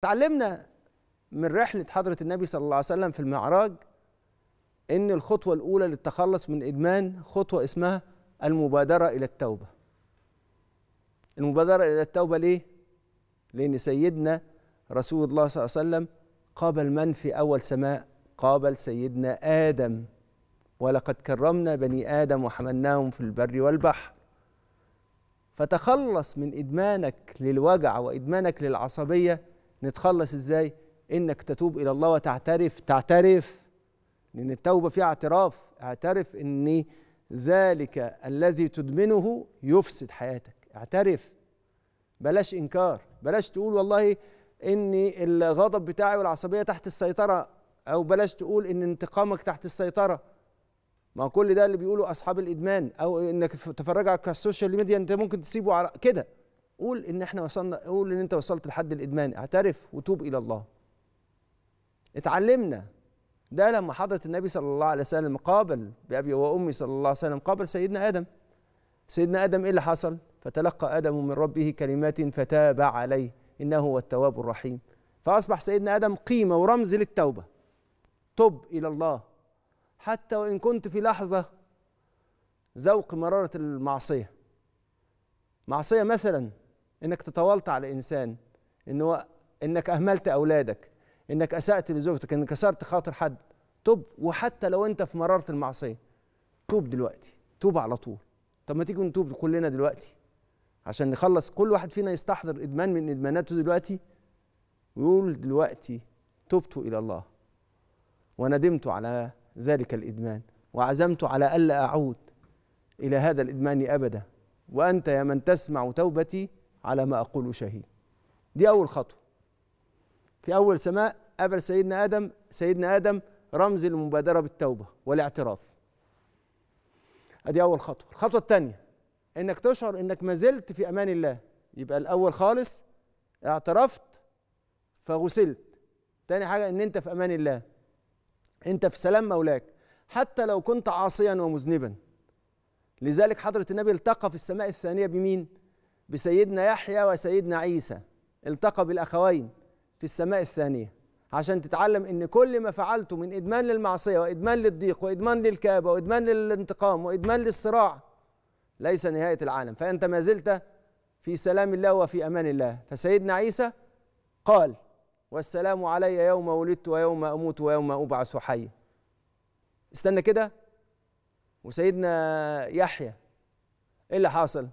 تعلمنا من رحلة حضرة النبي صلى الله عليه وسلم في المعراج إن الخطوة الأولى للتخلص من إدمان خطوة اسمها المبادرة إلى التوبة. المبادرة إلى التوبة ليه؟ لأن سيدنا رسول الله صلى الله عليه وسلم قابل من في أول سماء؟ قابل سيدنا آدم ولقد كرمنا بني آدم وحملناهم في البر والبحر. فتخلص من إدمانك للوجع وإدمانك للعصبية نتخلص ازاي انك تتوب الى الله وتعترف تعترف لان التوبه فيها اعتراف اعترف ان ذلك الذي تدمنه يفسد حياتك اعترف بلاش انكار بلاش تقول والله ان الغضب بتاعي والعصبيه تحت السيطره او بلاش تقول ان انتقامك تحت السيطره ما كل ده اللي بيقوله اصحاب الادمان او انك تفرج على السوشيال ميديا انت ممكن تسيبه على كده قول ان احنا وصلنا قول ان انت وصلت لحد الادمان اعترف وتوب الى الله اتعلمنا ده لما حضرة النبي صلى الله عليه وسلم قابل بأبي وأمي صلى الله عليه وسلم قابل سيدنا آدم سيدنا آدم إيه اللي حصل فتلقى آدم من ربه كلمات فتاب عليه إنه هو التواب الرحيم فأصبح سيدنا آدم قيمة ورمز للتوبة تب إلى الله حتى وإن كنت في لحظة ذوق مرارة المعصية معصية مثلا انك تطاولت على انسان ان هو انك اهملت اولادك انك اسات لزوجتك انك كسرت خاطر حد توب وحتى لو انت في مراره المعصيه توب دلوقتي توب على طول طب ما تيجي نتوب كلنا دلوقتي عشان نخلص كل واحد فينا يستحضر ادمان من ادماناته دلوقتي ويقول دلوقتي تبت الى الله وندمت على ذلك الادمان وعزمت على الا اعود الى هذا الادمان ابدا وانت يا من تسمع توبتي على ما أقول شهيد دي أول خطوة في أول سماء قبل سيدنا آدم سيدنا آدم رمز المبادرة بالتوبة والاعتراف أدي أول خطوة الخطوة الثانية إنك تشعر إنك ما زلت في أمان الله يبقى الأول خالص اعترفت فغسلت تاني حاجة إن أنت في أمان الله أنت في سلام مولاك حتى لو كنت عاصيا ومذنبا لذلك حضرة النبي التقى في السماء الثانية بمين؟ بسيدنا يحيى وسيدنا عيسى التقى بالاخوين في السماء الثانيه عشان تتعلم ان كل ما فعلته من ادمان للمعصيه وادمان للضيق وادمان للكابه وادمان للانتقام وادمان للصراع ليس نهايه العالم فانت ما زلت في سلام الله وفي امان الله فسيدنا عيسى قال والسلام علي يوم ولدت ويوم اموت ويوم ابعث حيا استنى كده وسيدنا يحيى ايه اللي حاصل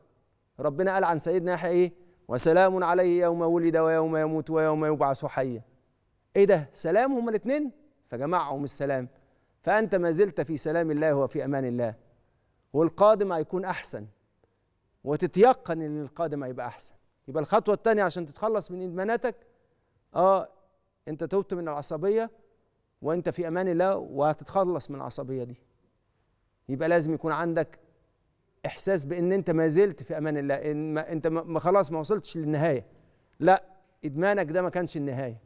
ربنا قال عن سيدنا يحيى ايه وسلام عليه يوم ولد ويوم يموت ويوم يبعث حيا ايه ده سلام هما الاثنين فجمعهم السلام فانت ما زلت في سلام الله وفي امان الله والقادم هيكون احسن وتتيقن ان القادم هيبقى احسن يبقى الخطوه الثانيه عشان تتخلص من ادماناتك اه انت تبت من العصبيه وانت في امان الله وهتتخلص من العصبيه دي يبقى لازم يكون عندك احساس بان انت ما زلت في امان الله إن ما انت ما خلاص ما وصلتش للنهايه لا ادمانك ده ما كانش النهايه